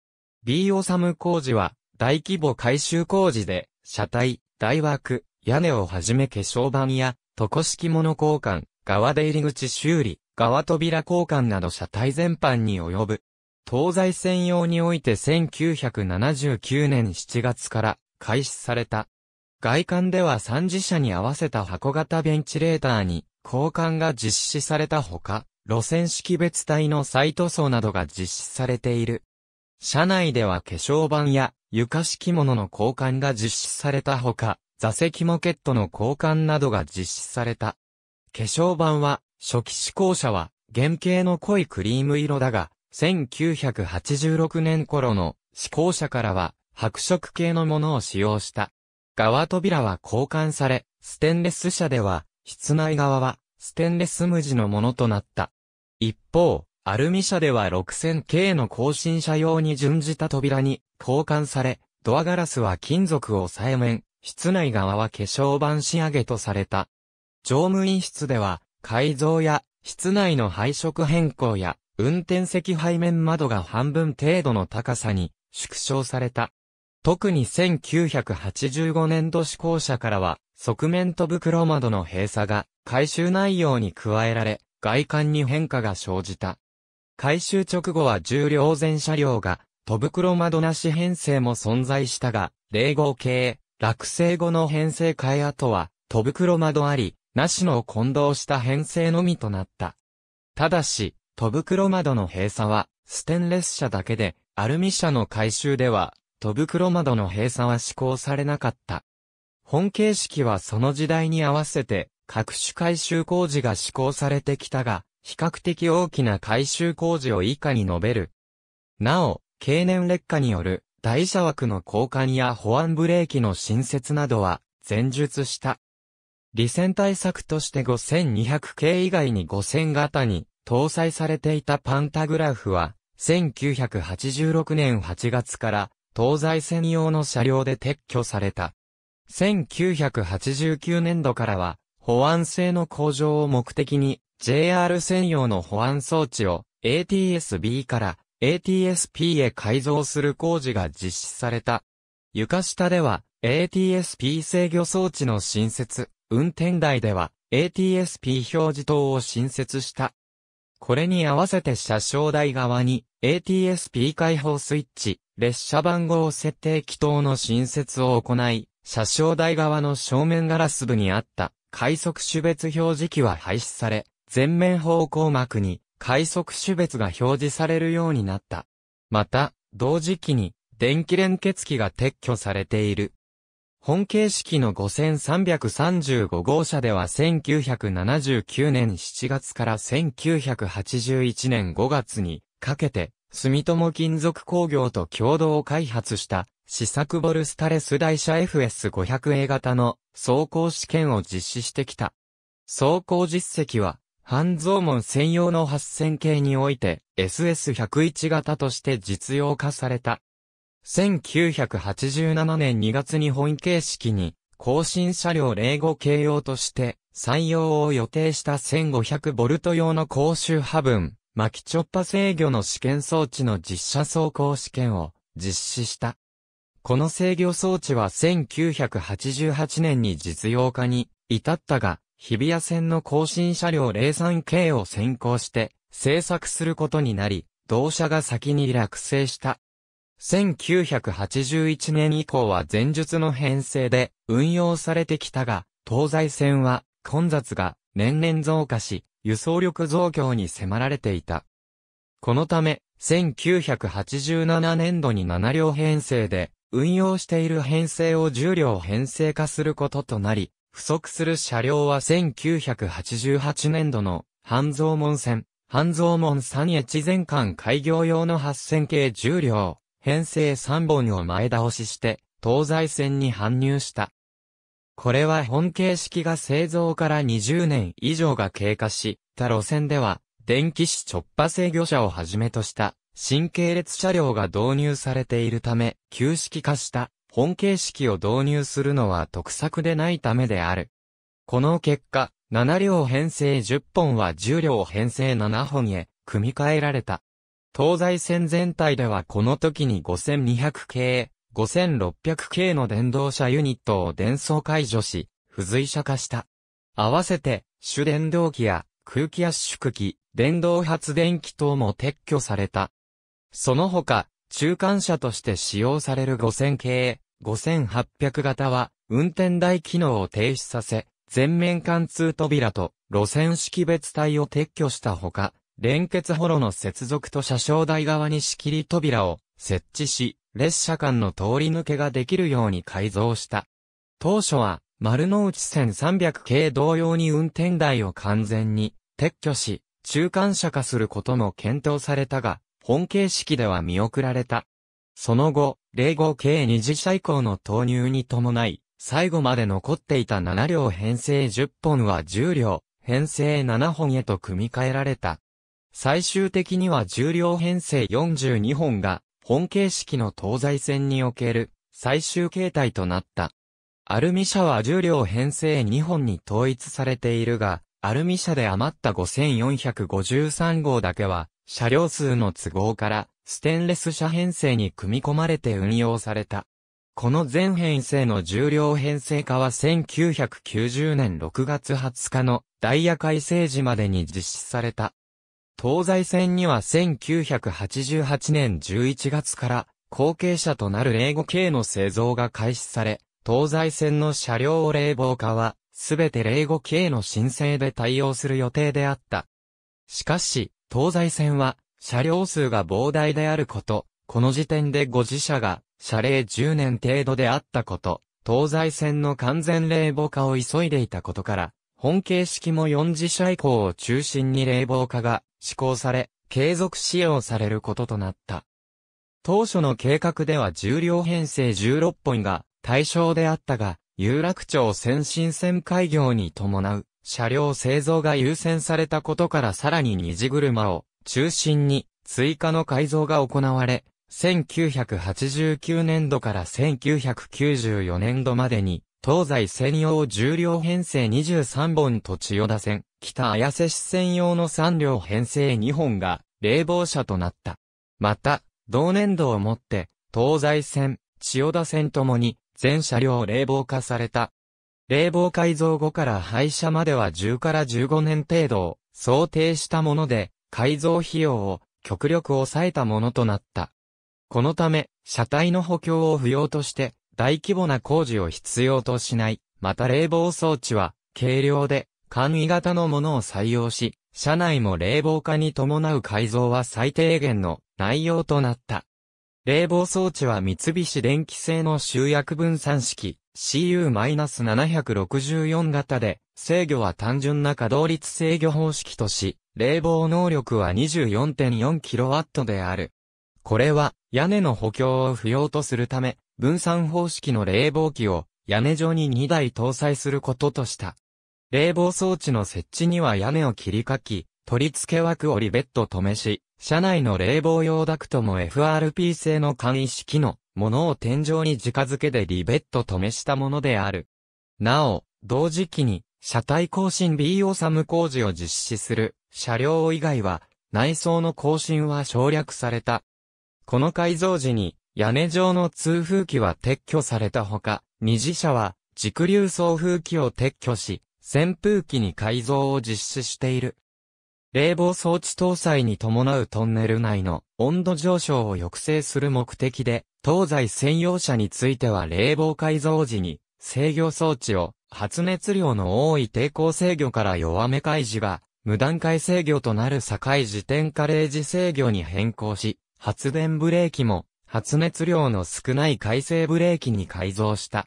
B オサム工事は、大規模改修工事で、車体、台枠、屋根をはじめ化粧板や、床式物交換、側出入り口修理、側扉交換など車体全般に及ぶ。東西専用において1979年7月から開始された。外観では三次車に合わせた箱型ベンチレーターに交換が実施されたほか、路線識別帯の再塗装などが実施されている。車内では化粧板や床敷物の交換が実施されたほか、座席モケットの交換などが実施された。化粧板は、初期試行車は、原型の濃いクリーム色だが、1986年頃の試行車からは、白色系のものを使用した。側扉は交換され、ステンレス車では、室内側は、ステンレス無地のものとなった。一方、アルミ車では 6000K の更新車用に準じた扉に交換され、ドアガラスは金属をえ面、室内側は化粧板仕上げとされた。乗務員室では、改造や、室内の配色変更や、運転席背面窓が半分程度の高さに縮小された。特に1985年度施行者からは、側面と袋窓の閉鎖が改修内容に加えられ、外観に変化が生じた。改修直後は重量全車両が、戸袋窓なし編成も存在したが、0号系、落成後の編成替え後は、戸袋窓あり、なしのを混同した編成のみとなった。ただし、戸袋窓の閉鎖は、ステンレス車だけで、アルミ車の改修では、戸袋窓の閉鎖は施行されなかった。本形式はその時代に合わせて、各種改修工事が施行されてきたが、比較的大きな改修工事を以下に述べる。なお、経年劣化による台車枠の交換や保安ブレーキの新設などは前述した。利線対策として5200系以外に5000型に搭載されていたパンタグラフは、1986年8月から東西専用の車両で撤去された。1989年度からは、保安性の向上を目的に、JR 専用の保安装置を ATS-B から ATS-P へ改造する工事が実施された。床下では ATS-P 制御装置の新設、運転台では ATS-P 表示灯を新設した。これに合わせて車掌台側に ATS-P 開放スイッチ、列車番号設定機等の新設を行い、車掌台側の正面ガラス部にあった快速種別表示器は廃止され、全面方向膜に快速種別が表示されるようになった。また、同時期に電気連結器が撤去されている。本形式の5335号車では1979年7月から1981年5月にかけて、住友金属工業と共同開発した試作ボルスタレス台車 FS500A 型の走行試験を実施してきた。走行実績は、半蔵門専用の8000系において SS101 型として実用化された。1987年2月に本形式に更新車両05系用として採用を予定した1500ボルト用の高周波分、巻きチョッパ制御の試験装置の実車走行試験を実施した。この制御装置は1988年に実用化に至ったが、日比谷線の更新車両03系を先行して製作することになり、同社が先に落成した。1981年以降は前述の編成で運用されてきたが、東西線は混雑が年々増加し、輸送力増強に迫られていた。このため、1987年度に7両編成で運用している編成を重量編成化することとなり、不足する車両は1988年度の半蔵門線、半蔵門三越前間開業用の8000系重量、編成3本を前倒しして、東西線に搬入した。これは本形式が製造から20年以上が経過し、他路線では、電気子直波制御車をはじめとした新系列車両が導入されているため、旧式化した本形式を導入するのは得策でないためである。この結果、7両編成10本は10両編成7本へ組み替えられた。東西線全体ではこの時に5200系、5600系の電動車ユニットを電装解除し、付随車化した。合わせて、主電動機や空気圧縮機、電動発電機等も撤去された。その他、中間車として使用される5000系、5800型は、運転台機能を停止させ、全面貫通扉と路線識別帯を撤去したほか、連結ホロの接続と車掌台側に仕切り扉を設置し、列車間の通り抜けができるように改造した。当初は、丸の内線300系同様に運転台を完全に撤去し、中間車化することも検討されたが、本形式では見送られた。その後、0 5計二次車以降の投入に伴い、最後まで残っていた7両編成10本は10両、編成7本へと組み替えられた。最終的には10両編成42本が、本形式の東西線における最終形態となった。アルミ車は10両編成2本に統一されているが、アルミ車で余った5453号だけは、車両数の都合から、ステンレス車編成に組み込まれて運用された。この全編成の重量編成化は1990年6月20日のダイヤ改正時までに実施された。東西線には1988年11月から後継者となる0 5系の製造が開始され、東西線の車両を冷房化はすべて0 5系の申請で対応する予定であった。しかし、東西線は、車両数が膨大であること、この時点でご自社が、車礼10年程度であったこと、東西線の完全冷房化を急いでいたことから、本形式も4自社以降を中心に冷房化が施行され、継続使用されることとなった。当初の計画では10両編成16本が対象であったが、有楽町先進線開業に伴う車両製造が優先されたことからさらに二次車を中心に追加の改造が行われ、1989年度から1994年度までに、東西専用重量編成23本と千代田線、北綾瀬市線用の3両編成2本が、冷房車となった。また、同年度をもって、東西線、千代田線ともに、全車両冷房化された。冷房改造後から廃車までは10から15年程度を想定したもので、改造費用を極力抑えたものとなった。このため、車体の補強を不要として、大規模な工事を必要としない。また冷房装置は、軽量で、簡易型のものを採用し、車内も冷房化に伴う改造は最低限の内容となった。冷房装置は三菱電機製の集約分散式 CU-764 型で、制御は単純な稼働率制御方式とし、冷房能力は 24.4kW である。これは、屋根の補強を不要とするため、分散方式の冷房機を屋根上に2台搭載することとした。冷房装置の設置には屋根を切り欠き、取り付け枠をリベット止めし、車内の冷房用ダクトも FRP 製の簡易式のものを天井に直付けてリベット止めしたものである。なお、同時期に、車体更新 B オサム工事を実施する車両以外は、内装の更新は省略された。この改造時に、屋根上の通風機は撤去されたほか、二次車は、軸流送風機を撤去し、扇風機に改造を実施している。冷房装置搭載に伴うトンネル内の温度上昇を抑制する目的で、東西専用車については冷房改造時に制御装置を発熱量の多い抵抗制御から弱め開示は無段階制御となる境時点加齢時制御に変更し、発電ブレーキも発熱量の少ない回生ブレーキに改造した。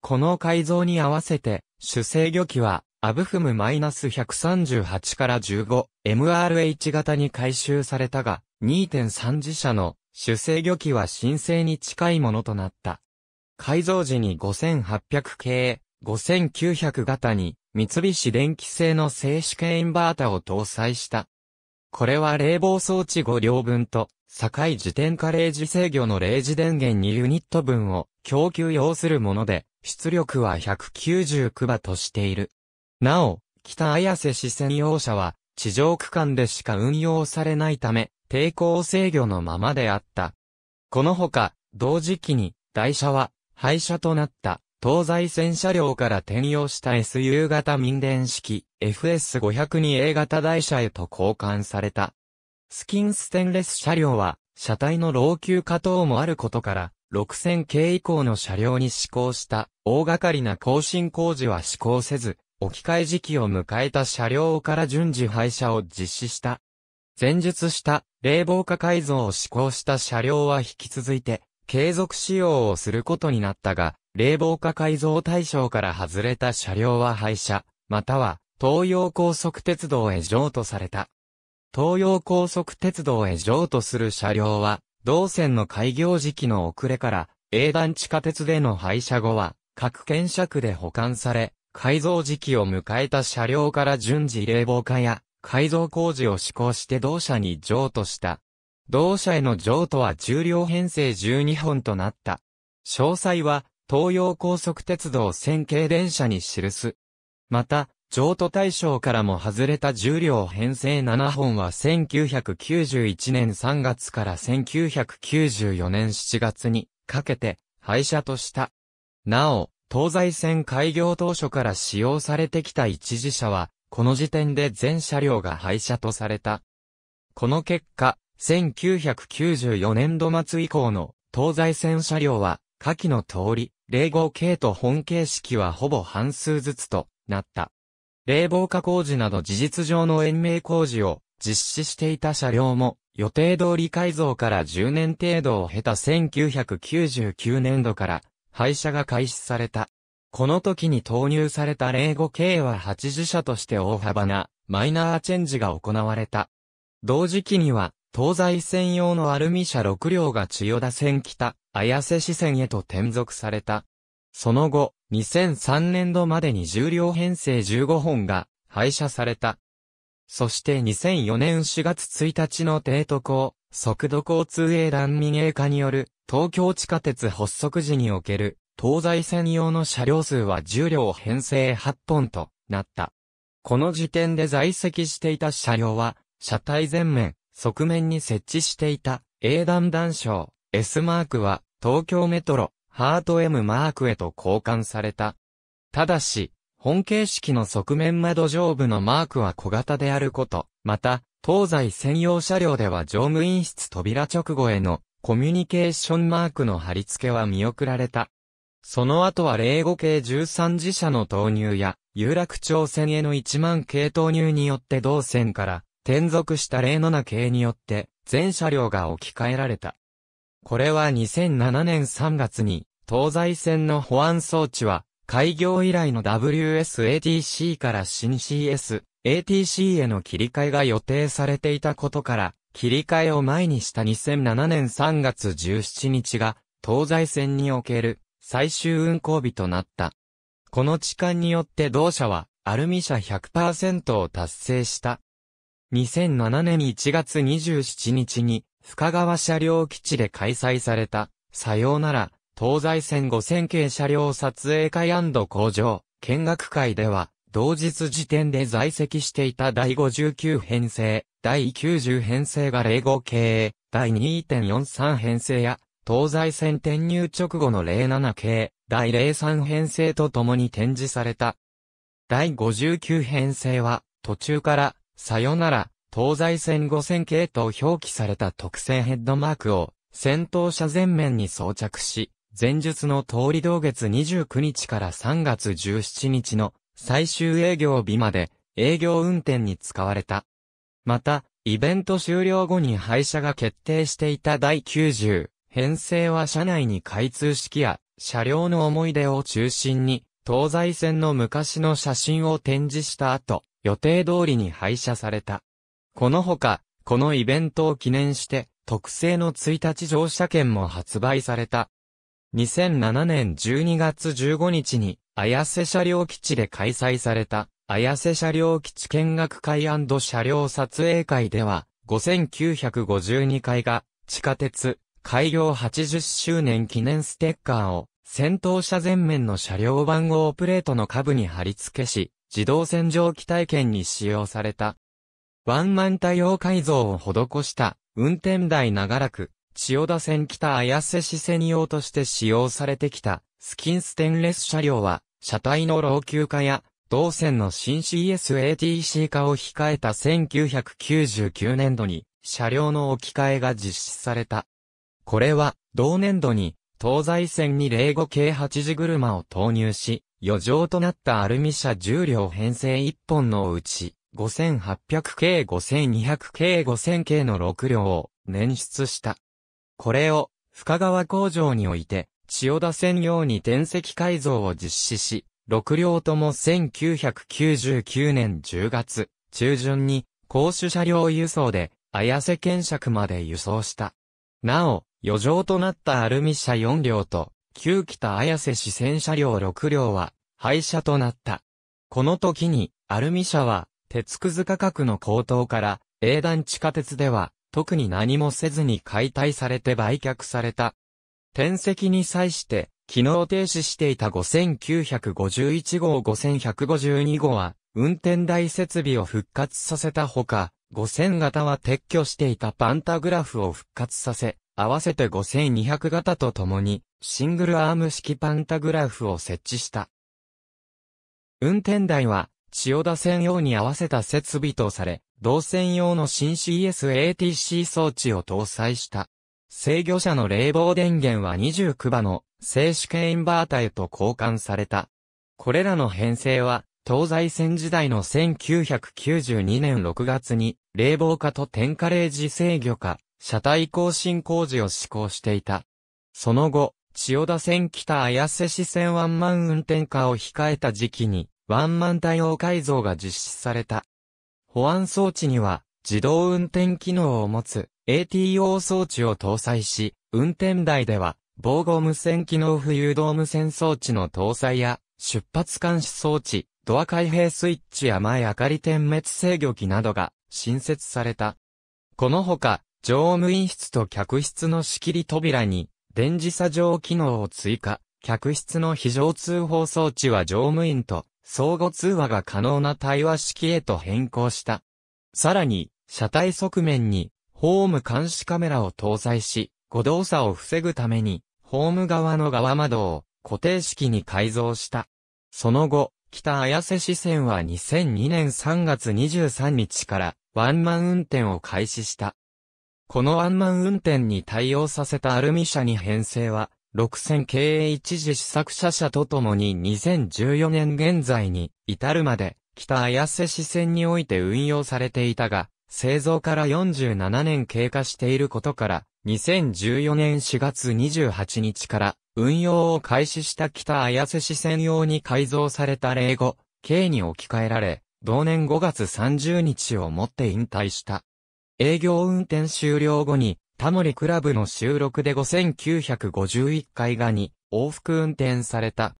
この改造に合わせて主制御機はアブフム -138 から 15MRH 型に回収されたが、2.3自社の主制御機は申請に近いものとなった。改造時に5800系、5900型に三菱電機製の静止系インバータを搭載した。これは冷房装置5両分と、境自転レージ制御のージ電源2ユニット分を供給要するもので、出力は199馬としている。なお、北綾瀬市専用車は、地上区間でしか運用されないため、抵抗制御のままであった。このほか、同時期に、台車は、廃車となった、東西線車両から転用した SU 型民電式 FS502A 型台車へと交換された。スキンステンレス車両は、車体の老朽化等もあることから、6000系以降の車両に施行した、大掛かりな更新工事は施行せず、置き換え時期を迎えた車両から順次廃車を実施した。前述した冷房化改造を施行した車両は引き続いて継続使用をすることになったが、冷房化改造対象から外れた車両は廃車、または東洋高速鉄道へ譲渡された。東洋高速鉄道へ譲渡する車両は、同線の開業時期の遅れから、A 段地下鉄での廃車後は、各県車区で保管され、改造時期を迎えた車両から順次冷房化や改造工事を施行して同社に譲渡した。同社への譲渡は重量編成12本となった。詳細は東洋高速鉄道線形電車に記す。また、譲渡対象からも外れた重量編成7本は1991年3月から1994年7月にかけて廃車とした。なお、東西線開業当初から使用されてきた一時車は、この時点で全車両が廃車とされた。この結果、1994年度末以降の東西線車両は、下記の通り、冷号系と本形式はほぼ半数ずつとなった。冷房化工事など事実上の延命工事を実施していた車両も、予定通り改造から10年程度を経た1999年度から廃車が開始された。この時に投入された0 5系は8 0車として大幅なマイナーチェンジが行われた。同時期には、東西線用のアルミ車6両が千代田線北、綾瀬支線へと転属された。その後、2003年度までに10両編成15本が廃車された。そして2004年4月1日の提督を速度交通営団民営化による東京地下鉄発足時における東西専用の車両数は10両編成8本となった。この時点で在籍していた車両は、車体前面、側面に設置していた、A 段断章、S マークは、東京メトロ、ハート M マークへと交換された。ただし、本形式の側面窓上部のマークは小型であること、また、東西専用車両では乗務員室扉直後へのコミュニケーションマークの貼り付けは見送られた。その後は0 5系13次車の投入や、有楽町線への1万系投入によって同線から転属した0 7系によって全車両が置き換えられた。これは2007年3月に東西線の保安装置は開業以来の WSATC から新 CS、ATC への切り替えが予定されていたことから、切り替えを前にした2007年3月17日が、東西線における最終運行日となった。この痴漢によって同社は、アルミ社100%を達成した。2007年1月27日に、深川車両基地で開催された、さようなら、東西線5000系車両撮影会工場、見学会では、同日時点で在籍していた第59編成、第90編成が05系、第2.43編成や、東西線転入直後の07系、第03編成と共に展示された。第59編成は、途中から、さよなら、東西線5000系と表記された特製ヘッドマークを、先頭車前面に装着し、前述の通り同月29日から3月17日の最終営業日まで営業運転に使われた。また、イベント終了後に廃車が決定していた第90編成は車内に開通式や車両の思い出を中心に東西線の昔の写真を展示した後、予定通りに廃車された。このほか、このイベントを記念して特製の1日乗車券も発売された。2007年12月15日に、綾瀬車両基地で開催された、綾瀬車両基地見学会車両撮影会では、5952回が、地下鉄、開業80周年記念ステッカーを、先頭車前面の車両番号プレートの下部に貼り付けし、自動洗浄機体験に使用された。ワンマン対応改造を施した、運転台長らく、千代田線北綾瀬市専用として使用されてきた、スキンステンレス車両は、車体の老朽化や、同線の新 CSATC 化を控えた1999年度に、車両の置き換えが実施された。これは、同年度に、東西線に05系8時車を投入し、余剰となったアルミ車10両編成1本のうち、5800系5200系5000系の6両を捻出した。これを、深川工場において、千代田専用に転籍改造を実施し、6両とも1999年10月中旬に公主車両輸送で綾瀬検釈まで輸送した。なお、余剰となったアルミ車4両と旧北綾瀬支線車両6両は廃車となった。この時にアルミ車は鉄くず価格の高騰から営団地下鉄では特に何もせずに解体されて売却された。転籍に際して、機能停止していた5951号5152号は、運転台設備を復活させたほか、5000型は撤去していたパンタグラフを復活させ、合わせて5200型と共に、シングルアーム式パンタグラフを設置した。運転台は、千代田線用に合わせた設備とされ、同線用の新 CSATC 装置を搭載した。制御車の冷房電源は29馬の静止系インバータへと交換された。これらの編成は、東西線時代の1992年6月に、冷房化と点火レージ制御化、車体更新工事を施行していた。その後、千代田線北綾瀬市線ワンマン運転化を控えた時期に、ワンマン対応改造が実施された。保安装置には、自動運転機能を持つ ATO 装置を搭載し、運転台では防護無線機能浮誘導無線装置の搭載や、出発監視装置、ドア開閉スイッチや前明かり点滅制御機などが新設された。このほか、乗務員室と客室の仕切り扉に、電磁作業機能を追加、客室の非常通報装置は乗務員と相互通話が可能な対話式へと変更した。さらに、車体側面に、ホーム監視カメラを搭載し、誤動作を防ぐために、ホーム側の側窓を固定式に改造した。その後、北綾瀬支線は2002年3月23日からワンマン運転を開始した。このワンマン運転に対応させたアルミ車に編成は6000経営一時試作者社とともに2014年現在に至るまで北綾瀬支線において運用されていたが、製造から47年経過していることから、2014年4月28日から運用を開始した北綾瀬支線用に改造された例語、K に置き換えられ、同年5月30日をもって引退した。営業運転終了後に、タモリクラブの収録で5951回がに往復運転された。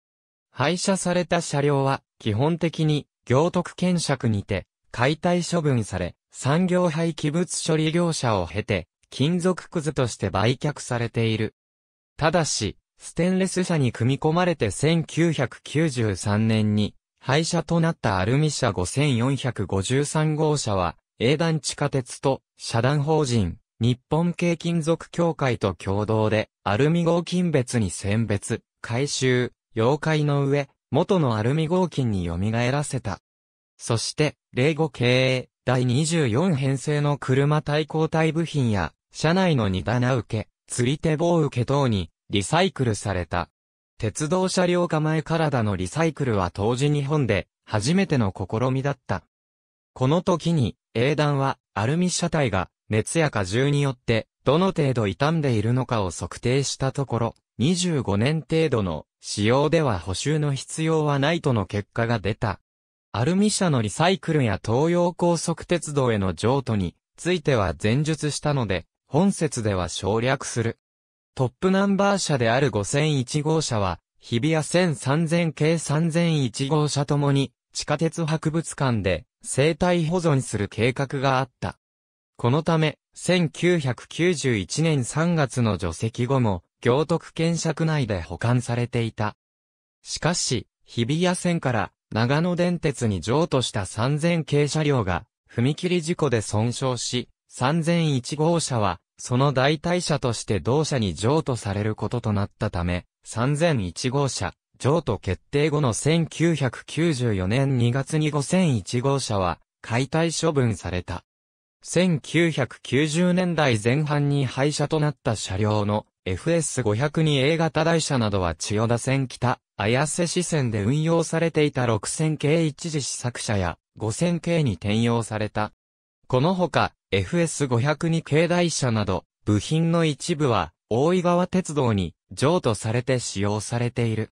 廃車された車両は基本的に行徳検索にて解体処分され、産業廃棄物処理業者を経て金属くずとして売却されている。ただし、ステンレス車に組み込まれて1993年に廃車となったアルミ車5453号車は、営団地下鉄と遮断法人、日本系金属協会と共同で、アルミ合金別に選別、回収、溶解の上、元のアルミ合金に蘇らせた。そして、例語経営、第24編成の車対抗体部品や、車内の荷棚受け、釣り手棒受け等に、リサイクルされた。鉄道車両構え体のリサイクルは当時日本で、初めての試みだった。この時に、英断は、アルミ車体が、熱や荷重によって、どの程度傷んでいるのかを測定したところ、25年程度の使用では補修の必要はないとの結果が出た。アルミ車のリサイクルや東洋高速鉄道への譲渡については前述したので、本節では省略する。トップナンバー車である5001号車は、日比谷線3000系3001号車ともに、地下鉄博物館で生態保存する計画があった。このため、1991年3月の除籍後も、行徳検釈内で保管されていた。しかし、日比谷線から長野電鉄に譲渡した3000系車両が、踏切事故で損傷し、3001号車は、その代替車として同社に譲渡されることとなったため、3001号車、譲渡決定後の1994年2月に5001号車は、解体処分された。1990年代前半に廃車となった車両の FS502A 型台車などは千代田線北、綾瀬支線で運用されていた6000系一時試作車や5000系に転用された。このほか FS502 系台車など部品の一部は大井川鉄道に譲渡されて使用されている。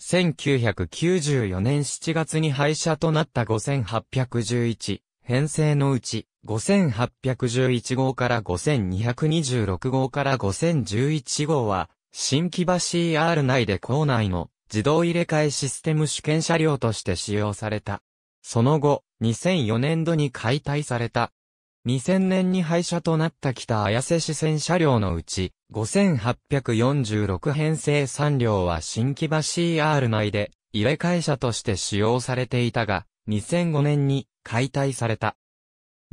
1994年7月に廃車となった5811編成のうち5811号から5226号から5011号は、新木場 CR 内で構内の自動入れ替えシステム主権車両として使用された。その後、2004年度に解体された。2000年に廃車となった北綾瀬支線車両のうち、5846編成3両は新木場 CR 内で入れ替え車として使用されていたが、2005年に解体された。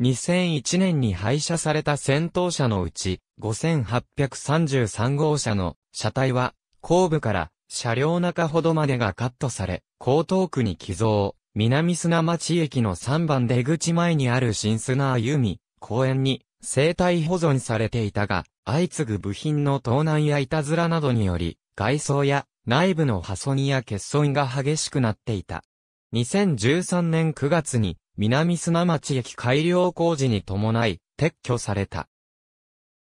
2001年に廃車された戦闘車のうち、5833号車の車体は、後部から車両中ほどまでがカットされ、江東区に寄贈、南砂町駅の3番出口前にある新砂み、公園に生体保存されていたが、相次ぐ部品の盗難やいたずらなどにより、外装や内部の破損や欠損が激しくなっていた。2013年9月に南砂町駅改良工事に伴い、撤去された。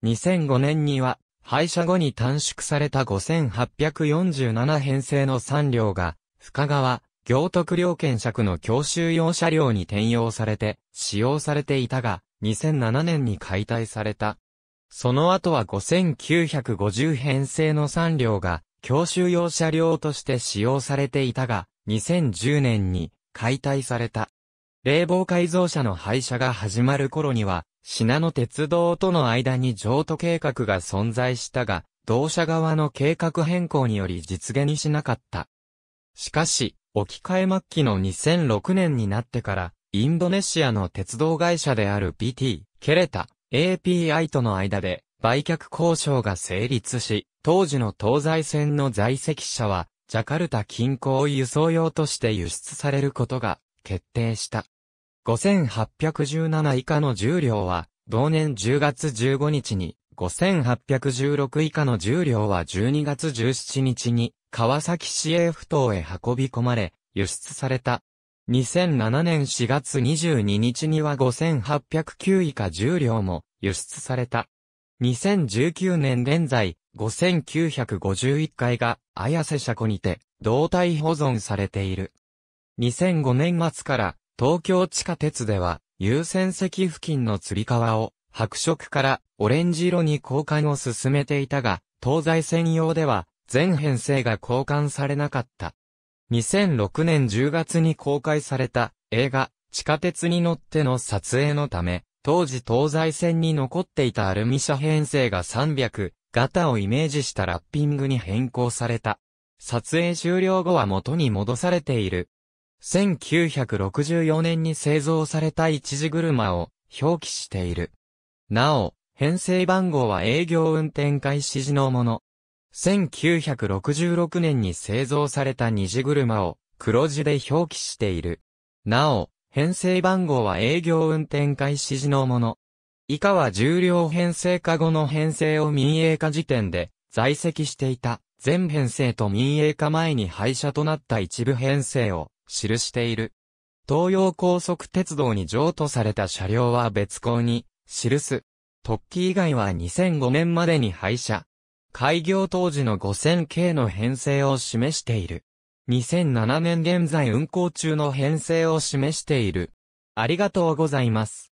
2005年には、廃車後に短縮された5847編成の3両が、深川、行徳両県尺の教習用車両に転用されて、使用されていたが、2007年に解体された。その後は5950編成の3両が、教習用車両として使用されていたが、2010年に解体された。冷房改造車の廃車が始まる頃には、品野鉄道との間に譲渡計画が存在したが、同社側の計画変更により実現にしなかった。しかし、置き換え末期の2006年になってから、インドネシアの鉄道会社である PT、ケレタ、API との間で売却交渉が成立し、当時の東西線の在籍者は、ジャカルタ近郊輸送用として輸出されることが決定した。5817以下の重量は、同年10月15日に、5816以下の重量は12月17日に、川崎市営埠頭へ運び込まれ、輸出された。2007年4月22日には5809以下重量も輸出された。2019年現在、5951回が綾瀬車庫にて、胴体保存されている。2005年末から東京地下鉄では、優先席付近の吊り革を白色からオレンジ色に交換を進めていたが、東西線用では全編成が交換されなかった。2006年10月に公開された映画地下鉄に乗っての撮影のため、当時東西線に残っていたアルミ車編成が300型をイメージしたラッピングに変更された。撮影終了後は元に戻されている1964年に製造された一時車を表記している。なお、編成番号は営業運転開始時のもの。1966年に製造された二次車を黒字で表記している。なお、編成番号は営業運転開始時のもの。以下は重量編成化後の編成を民営化時点で在籍していた全編成と民営化前に廃車となった一部編成を記している。東洋高速鉄道に譲渡された車両は別行に記す。特記以外は2005年までに廃車。開業当時の5000系の編成を示している。2007年現在運行中の編成を示している。ありがとうございます。